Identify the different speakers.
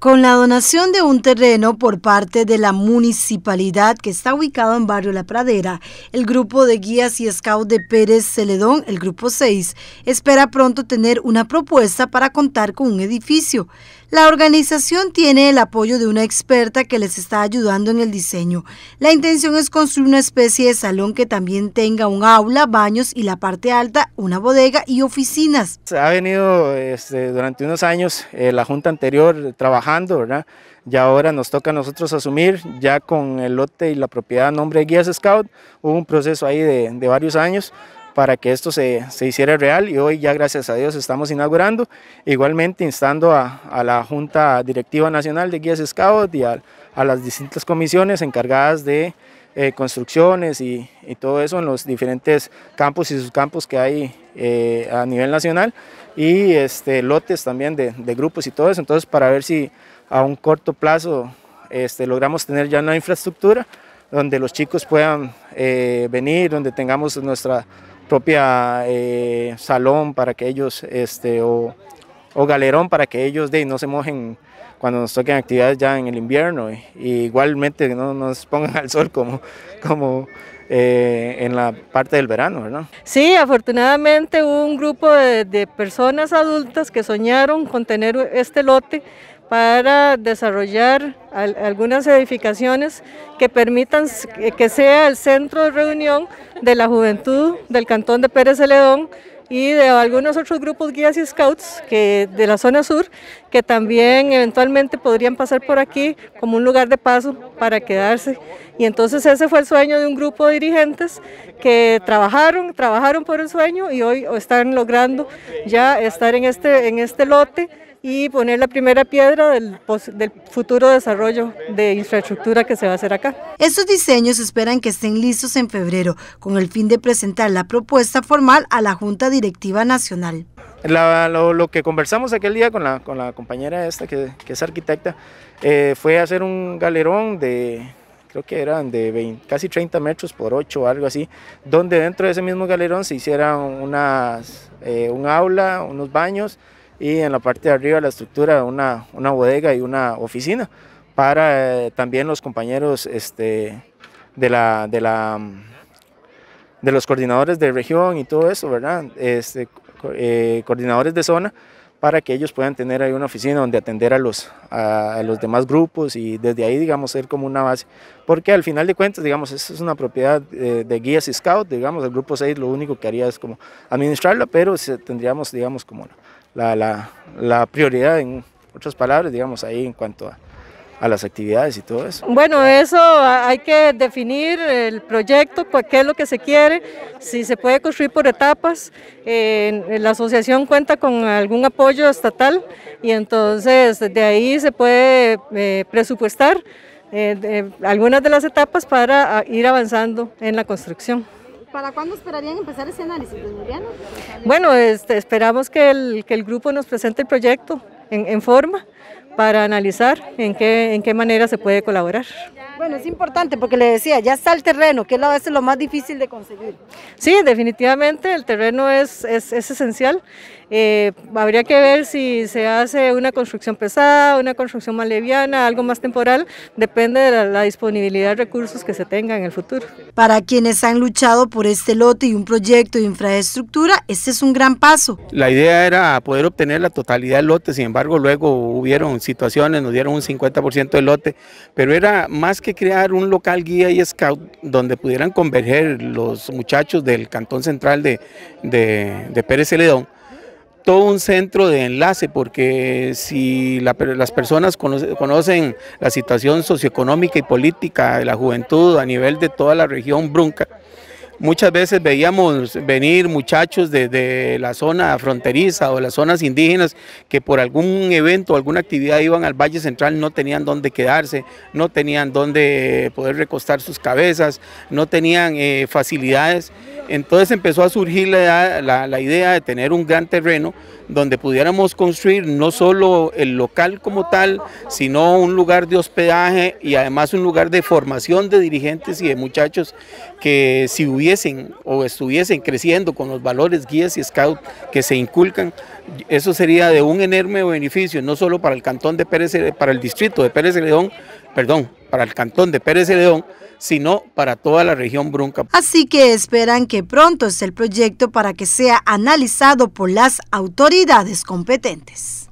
Speaker 1: Con la donación de un terreno por parte de la municipalidad que está ubicado en Barrio La Pradera, el grupo de guías y scouts de Pérez Celedón, el grupo 6, espera pronto tener una propuesta para contar con un edificio. La organización tiene el apoyo de una experta que les está ayudando en el diseño. La intención es construir una especie de salón que también tenga un aula, baños y la parte alta, una bodega y oficinas.
Speaker 2: Ha venido este, durante unos años eh, la junta anterior trabajando, ¿verdad? Y ahora nos toca a nosotros asumir, ya con el lote y la propiedad a nombre de Guías Scout, hubo un proceso ahí de, de varios años para que esto se, hiciera real y hoy ya gracias a Dios estamos inaugurando, igualmente instando a, a la Junta Directiva Nacional de Guías Scout y a, las distintas comisiones encargadas de eh, construcciones y, y, todo eso en los diferentes campos y subcampos que hay eh, a nivel nacional y este, lotes también de, grupos y todo eso, entonces para ver si a un corto plazo este, logramos tener ya una infraestructura donde los chicos puedan eh, venir, donde tengamos nuestra propia eh, salón para que ellos, este, o, o galerón para que ellos de, no se mojen cuando nos toquen actividades ya en el invierno. Y, igualmente no nos pongan al sol como, como eh, en la parte del verano, ¿verdad?
Speaker 3: Sí, afortunadamente hubo un grupo de, personas adultas que soñaron con tener este lote para desarrollar algunas edificaciones que permitan que sea el centro de reunión de la juventud del Cantón de Pérez Celedón y de algunos otros grupos guías y scouts que de la zona sur que también eventualmente podrían pasar por aquí como un lugar de paso para quedarse. Y entonces ese fue el sueño de un grupo de dirigentes que trabajaron, trabajaron por el sueño y hoy están logrando ya estar en este, en este lote y poner la primera piedra del, futuro desarrollo de infraestructura que se va a hacer acá. Estos diseños
Speaker 1: esperan que estén listos en febrero, con el fin de presentar la propuesta formal a la Junta Directiva Nacional.
Speaker 2: lo, que conversamos aquel día con la, con la compañera esta, que, es arquitecta, eh, fue hacer un galerón de, creo que eran de casi 30 metros por 8 o algo así, donde dentro de ese mismo galerón se hiciera unas, eh, un aula, unos baños, y en la parte de arriba la estructura una, una bodega y una oficina para eh, también los compañeros este, de, la, de, la, de los coordinadores de región y todo eso, ¿verdad? Este, eh, coordinadores de zona para que ellos puedan tener ahí una oficina donde atender a los, a, los demás grupos y desde ahí, digamos, ser como una base. Porque al final de cuentas, digamos, eso es una propiedad eh, de, guías y scout, digamos, el grupo 6 lo único que haría es como administrarla, pero tendríamos, digamos, como... Una, la, la, prioridad, en otras palabras, digamos, ahí en cuanto a, las actividades y todo eso.
Speaker 3: Bueno, eso hay que definir el proyecto, qué es lo que se quiere, si se puede construir por etapas. Eh, la asociación cuenta con algún apoyo estatal y entonces de ahí se puede eh, presupuestar eh, algunas de las etapas para ir avanzando en la construcción.
Speaker 1: ¿Para cuándo esperarían empezar ese análisis,
Speaker 3: Bueno, este, esperamos que el, que el grupo nos presente el proyecto en, en forma para analizar en qué, en qué manera se puede colaborar.
Speaker 1: Bueno, es importante
Speaker 3: porque le decía, ya está el terreno, que es a veces lo más difícil de conseguir. Sí, definitivamente el terreno es, es, es esencial. Eh, habría que ver si se hace una construcción pesada, una construcción más leviana, algo más temporal, depende de la, la disponibilidad de recursos que se tenga en el futuro.
Speaker 1: Para quienes han luchado por este lote y un proyecto de infraestructura, este es un gran paso.
Speaker 4: La idea era poder obtener la totalidad del lote, sin embargo luego hubieron situaciones, nos dieron un 50% de lote, pero era más que crear un local guía y scout donde pudieran converger los muchachos del Cantón Central de, de, Pérez Celedón, todo un centro de enlace, porque si las personas conocen la situación socioeconómica y política de la juventud a nivel de toda la región brunca, Muchas veces veíamos venir muchachos desde la zona fronteriza o las zonas indígenas que por algún evento o alguna actividad iban al Valle Central, no tenían dónde quedarse, no tenían dónde poder recostar sus cabezas, no tenían eh, facilidades. Entonces empezó a surgir la, la idea de tener un gran terreno donde pudiéramos construir no solo el local como tal, sino un lugar de hospedaje y además un lugar de formación de dirigentes y de muchachos que si hubiera o estuviesen creciendo con los valores guías y scout que se inculcan, eso sería de un enorme beneficio, no solo para el cantón de Pérez, para el distrito de Pérez León, perdón, para el cantón de Pérez León, sino para toda la región Brunca.
Speaker 1: Así que esperan que pronto esté el proyecto para que sea analizado por las autoridades competentes.